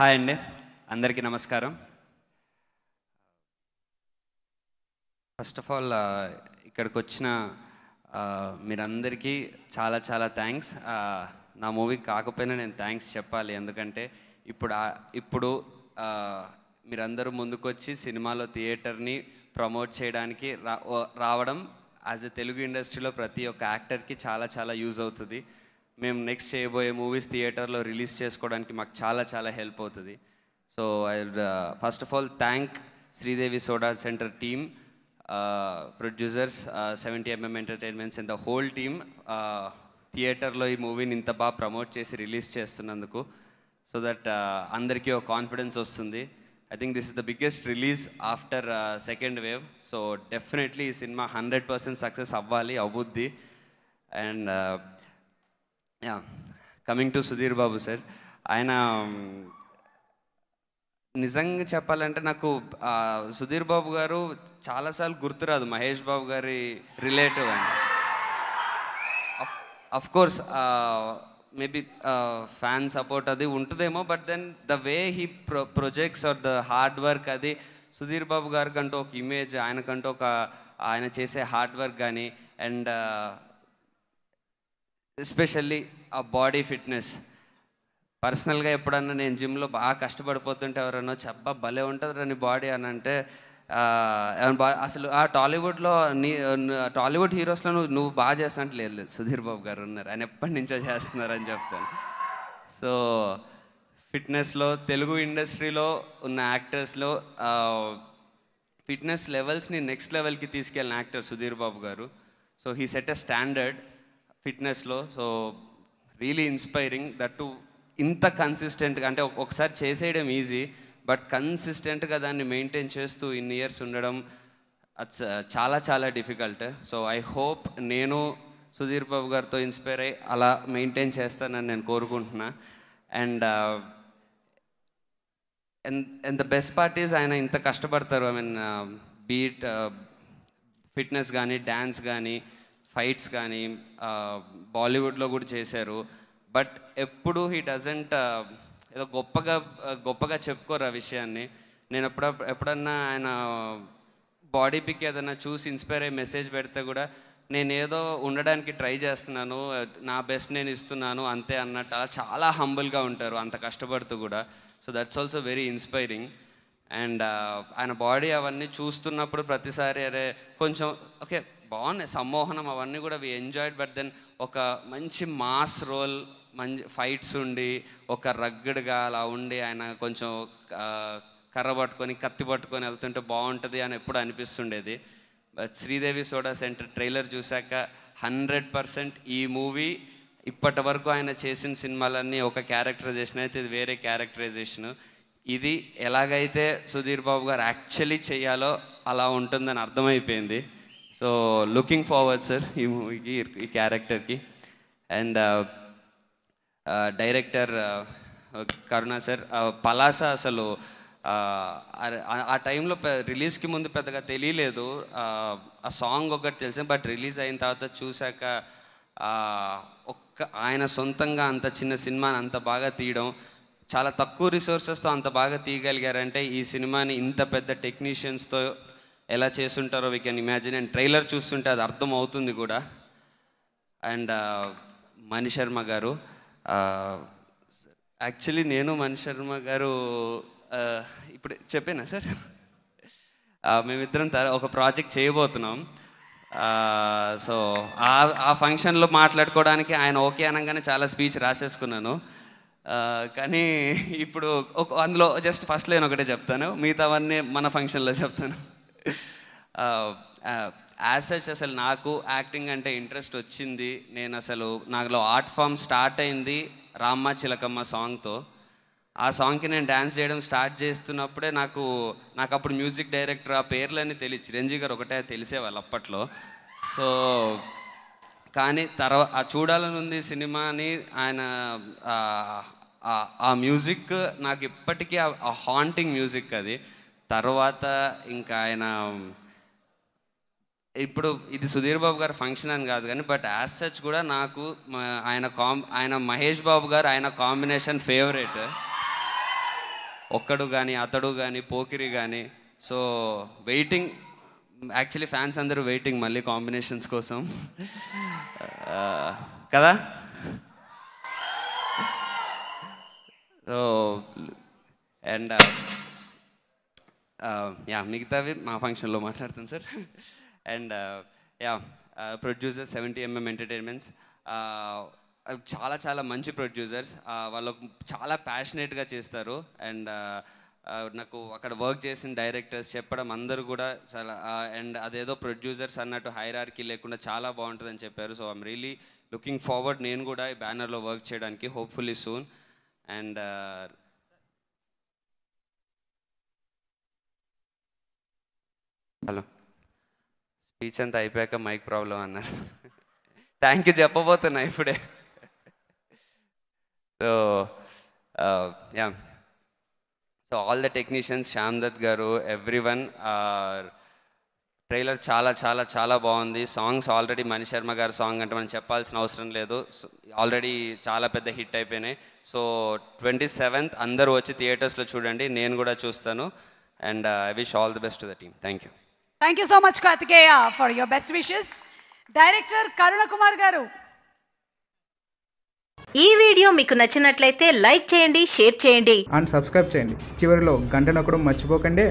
hi అండి అందరికీ నమస్కారం ఫస్ట్ ఆఫ్ ఆల్ ఇక్కడికి వచ్చిన uh, మీరందరికీ చాలా చాలా థ్యాంక్స్ uh, నా మూవీ కాకపోయినా నేను థ్యాంక్స్ చెప్పాలి ఎందుకంటే ఇప్పుడు ఇప్పుడు uh, మీరందరూ ముందుకొచ్చి సినిమాలో థియేటర్ని ప్రమోట్ చేయడానికి రావడం యాజ్ ఎ తెలుగు ఇండస్ట్రీలో ప్రతి ఒక్క యాక్టర్కి చాలా చాలా యూజ్ అవుతుంది మేము నెక్స్ట్ చేయబోయే మూవీస్ థియేటర్లో రిలీజ్ చేసుకోవడానికి మాకు చాలా చాలా హెల్ప్ అవుతుంది so I first of all thank Sridevi soda centre team producers seventy MM entertainments and the whole team థియేటర్లో ఈ మూవీని ఇంత బాగా ప్రమోట్ చేసి రిలీజ్ చేస్తున్నందుకు సో దట్ uh, అందరికీ ఒక కాన్ఫిడెన్స్ వస్తుంది I think this is the biggest release after second wave so definitely ఈ సినిమా హండ్రెడ్ పర్సెంట్ సక్సెస్ అవ్వాలి అవుద్ది and ya coming to Sudheer Babu sir ఆయన నిజంగా చెప్పాలంటే నాకు సుధీర్ బాబు గారు చాలాసార్లు గుర్తురాదు మహేష్ బాబు గారి రిలేటివ్ అని of course maybe fan support అది ఉంటుందేమో but then the way he pro projects are the hard work అది సుధీర్ బాబు గారికంటూ ఒక ఇమేజ్ ఆయనకంటూ ఒక ఆయన చేసే హార్డ్ వర్క్ కానీ అండ్ ఎస్పెషల్లీ ఆ బాడీ ఫిట్నెస్ పర్సనల్గా ఎప్పుడన్నా నేను జిమ్లో బాగా కష్టపడిపోతుంటే ఎవరన్నా చెప్ప భలే ఉంటుంది నీ బాడీ అని అంటే అసలు ఆ టాలీవుడ్లో నీ టాలీవుడ్ హీరోస్లో నువ్వు నువ్వు బాగా చేస్తానంటే లేదు లేదు సుధీర్ బాబు గారు ఉన్నారు ఆయన ఎప్పటి నుంచో చేస్తున్నారు అని చెప్తాను సో ఫిట్నెస్లో తెలుగు ఇండస్ట్రీలో ఉన్న యాక్టర్స్లో ఫిట్నెస్ లెవెల్స్ని నెక్స్ట్ లెవెల్కి తీసుకెళ్ళిన యాక్టర్ సుధీర్ బాబు గారు so he set a standard ఫిట్నెస్లో so really inspiring that to ఇంత కన్సిస్టెంట్గా అంటే ఒకసారి చేసేయడం ఈజీ బట్ కన్సిస్టెంట్గా దాన్ని మెయింటైన్ చేస్తూ ఇన్ని ఇయర్స్ ఉండడం చాలా చాలా డిఫికల్ట్ సో ఐ హోప్ నేను సుధీర్ బాబు గారితో ఇన్స్పైర్ అయ్యి అలా మెయింటైన్ చేస్తానని నేను కోరుకుంటున్నా and and the best parties ఆయన ఇంత కష్టపడతారు ఐ మీన్ బీట్ ఫిట్నెస్ కానీ డ్యాన్స్ కానీ ఫైట్స్ కానీ బాలీవుడ్లో కూడా చేశారు బట్ ఎప్పుడు హీ డజంట్ ఏదో గొప్పగా గొప్పగా చెప్పుకోరు ఆ విషయాన్ని నేను ఎప్పుడ ఎప్పుడన్నా ఆయన బాడీ పిక్ ఏదైనా చూసి ఇన్స్పైర్ అయ్యి మెసేజ్ పెడితే కూడా నేను ఏదో ఉండడానికి ట్రై చేస్తున్నాను నా బెస్ట్ నేను ఇస్తున్నాను అంతే అన్నట్టు అలా చాలా హంబుల్గా ఉంటారు అంత కష్టపడుతూ కూడా so that's also very inspiring and ఆయన బాడీ అవన్నీ చూస్తున్నప్పుడు ప్రతిసారి అరే కొంచెం ఓకే బాగున్నాయి సమ్మోహనం అవన్నీ కూడా వి ఎంజాయిడ్ బట్ దెన్ ఒక మంచి మాస్ రోల్ మంచి ఫైట్స్ ఉండి ఒక రగ్గడ్గా అలా ఉండి ఆయన కొంచెం కర్ర పట్టుకొని కత్తి పట్టుకొని వెళ్తుంటే బాగుంటుంది అని ఎప్పుడు అనిపిస్తుండేది but Sridevi soda centre trailer చూశాక హండ్రెడ్ పర్సెంట్ ఈ మూవీ ఇప్పటి వరకు ఆయన చేసిన సినిమాలన్నీ ఒక క్యారెక్టరైజేషన్ అయితే ఇది వేరే క్యారెక్టరైజేషన్ ఇది ఎలాగైతే సుధీర్ బాబు గారు యాక్చువల్లీ చేయాలో అలా ఉంటుందని అర్థమైపోయింది సో లుకింగ్ ఫార్వర్డ్ సార్ ఈ మూవీకి ఈ క్యారెక్టర్కి and director Karuna sir Palasa అసలు uh, ఆ టైంలో రిలీజ్కి ముందు పెద్దగా తెలియలేదు uh, ఆ సాంగ్ ఒకటి తెలిసిన బట్ రిలీజ్ అయిన తర్వాత చూశాక ఒక్క ఆయన సొంతంగా అంత చిన్న సినిమాని అంత బాగా తీయడం చాలా తక్కువ రిసోర్సెస్తో అంత బాగా తీయగలిగారంటే ఈ సినిమాని ఇంత పెద్ద టెక్నీషియన్స్తో ఎలా చేస్తుంటారో we can imagine and trailer చూస్తుంటే అది అర్థం అవుతుంది కూడా అండ్ uh, మణి శర్మ గారు యాక్చువల్లీ uh, నేను మణి శర్మ గారు uh, ఇప్పుడు చెప్పానా సార్ మేమిద్దరం ఒక ప్రాజెక్ట్ చేయబోతున్నాం సో ఆ ఫంక్షన్లో మాట్లాడుకోవడానికి ఆయన ఓకే అనగానే చాలా స్పీచ్ రాసేసుకున్నాను కానీ ఇప్పుడు అందులో జస్ట్ ఫస్ట్ లైన్ ఒకటే చెప్తాను మిగతావన్నీ మన ఫంక్షన్లో చెప్తాను యాజ్ సచ్ అసలు నాకు యాక్టింగ్ అంటే ఇంట్రెస్ట్ వచ్చింది నేను అసలు నాలో ఆర్ట్ ఫామ్ స్టార్ట్ అయింది రామ్మ చిలకమ్మ సాంగ్తో ఆ సాంగ్కి నేను డ్యాన్స్ చేయడం స్టార్ట్ చేస్తున్నప్పుడే నాకు నాకు అప్పుడు మ్యూజిక్ డైరెక్టర్ ఆ పేర్లని తెలియ చిరంజీవి గారు ఒకటే తెలిసేవాళ్ళు అప్పట్లో సో కానీ తర్వాత చూడాలని ఉంది సినిమాని ఆయన ఆ మ్యూజిక్ నాకు ఇప్పటికీ ఆ హాంటింగ్ మ్యూజిక్ అది తర్వాత ఇంకా ఆయన ఇప్పుడు ఇది సుధీర్ బాబు గారు ఫంక్షన్ అని కాదు కానీ బట్ యాజ్ సచ్ కూడా నాకు ఆయన కాం ఆయన మహేష్ బాబు గారు ఆయన కాంబినేషన్ ఫేవరెట్ ఒక్కడు కానీ అతడు కానీ పోకిరి కానీ సో వెయిటింగ్ యాక్చువల్లీ ఫ్యాన్స్ అందరూ వెయిటింగ్ మళ్ళీ కాంబినేషన్స్ కోసం కదా సో అండ్ యా uh, మిగతావి మా ఫంక్షన్లో మాట్లాడుతుంది sir and ya producer seventy MM entertainments చాలా చాలా మంచి ప్రొడ్యూసర్స్ uh, వాళ్ళు చాలా ప్యాషనేట్గా చేస్తారు అండ్ uh, నాకు అక్కడ వర్క్ చేసిన డైరెక్టర్స్ చెప్పడం అందరూ కూడా చాలా అండ్ అదేదో ప్రొడ్యూసర్స్ అన్నట్టు హైరార్కి లేకుండా చాలా బాగుంటుంది అని చెప్పారు so I'm really looking forward నేను కూడా ఈ బ్యానర్లో వర్క్ చేయడానికి hopefully soon and hello speech అంతా అయిపోయాక మైక్ ప్రాబ్లం అన్నారు థ్యాంక్ యూ చెప్పబోతున్నా ఇప్పుడే so ya so all the technicians Dutt గారు ఎవ్రీ వన్ ట్రైలర్ చాలా చాలా చాలా బాగుంది సాంగ్స్ ఆల్రెడీ మణి శర్మ గారి సాంగ్ అంటే మనం చెప్పాల్సిన అవసరం లేదు ఆల్రెడీ చాలా పెద్ద హిట్ అయిపోయినాయి సో ట్వంటీ సెవెంత్ అందరూ వచ్చి థియేటర్స్లో చూడండి నేను కూడా చూస్తాను and I wish all the best the team thank you thank you so much Karthikeya for your best wishes director Karuna Kumar గారు ఈ వీడియో మీకు నచ్చినట్లయితే లైక్ చేయండి షేర్ చేయండి అండ్ సబ్స్క్రైబ్ చేయండి చివరిలో గంట నొక్కడం మర్చిపోకండి